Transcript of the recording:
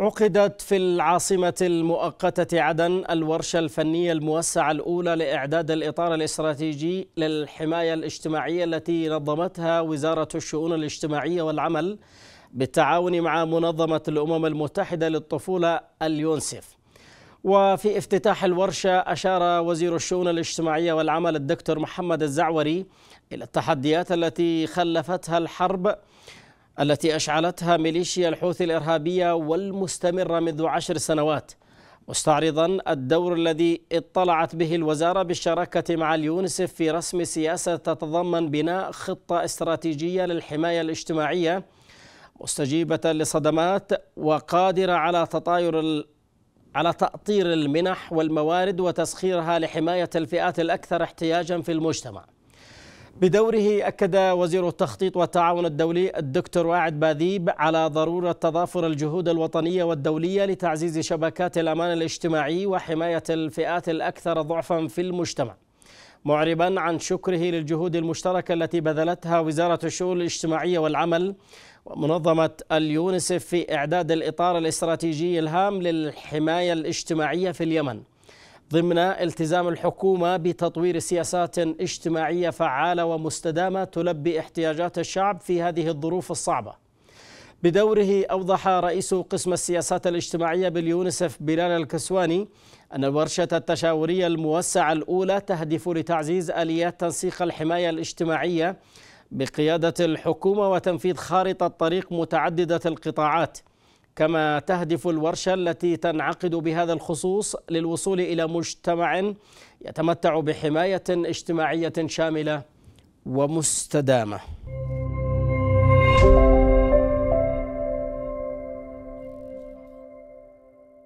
عقدت في العاصمة المؤقتة عدن الورشة الفنية الموسعة الأولى لإعداد الإطار الاستراتيجي للحماية الاجتماعية التي نظمتها وزارة الشؤون الاجتماعية والعمل بالتعاون مع منظمة الأمم المتحدة للطفولة اليونسف وفي افتتاح الورشة أشار وزير الشؤون الاجتماعية والعمل الدكتور محمد الزعوري إلى التحديات التي خلفتها الحرب التي أشعلتها ميليشيا الحوثي الإرهابية والمستمرة منذ عشر سنوات مستعرضا الدور الذي اطلعت به الوزارة بالشراكة مع اليونسف في رسم سياسة تتضمن بناء خطة استراتيجية للحماية الاجتماعية مستجيبة لصدمات وقادرة على تطاير على تأطير المنح والموارد وتسخيرها لحماية الفئات الأكثر احتياجا في المجتمع بدوره أكد وزير التخطيط والتعاون الدولي الدكتور واعد باذيب على ضرورة تضافر الجهود الوطنية والدولية لتعزيز شبكات الأمان الاجتماعي وحماية الفئات الأكثر ضعفا في المجتمع معربا عن شكره للجهود المشتركة التي بذلتها وزارة الشؤون الاجتماعية والعمل ومنظمة اليونسف في إعداد الإطار الاستراتيجي الهام للحماية الاجتماعية في اليمن ضمن التزام الحكومة بتطوير سياسات اجتماعية فعالة ومستدامة تلبي احتياجات الشعب في هذه الظروف الصعبة. بدوره أوضح رئيس قسم السياسات الاجتماعية باليونسف بلال الكسواني أن الورشة التشاورية الموسعة الأولى تهدف لتعزيز آليات تنسيق الحماية الاجتماعية بقيادة الحكومة وتنفيذ خارطة طريق متعددة القطاعات. كما تهدف الورشة التي تنعقد بهذا الخصوص للوصول إلى مجتمع يتمتع بحماية اجتماعية شاملة ومستدامة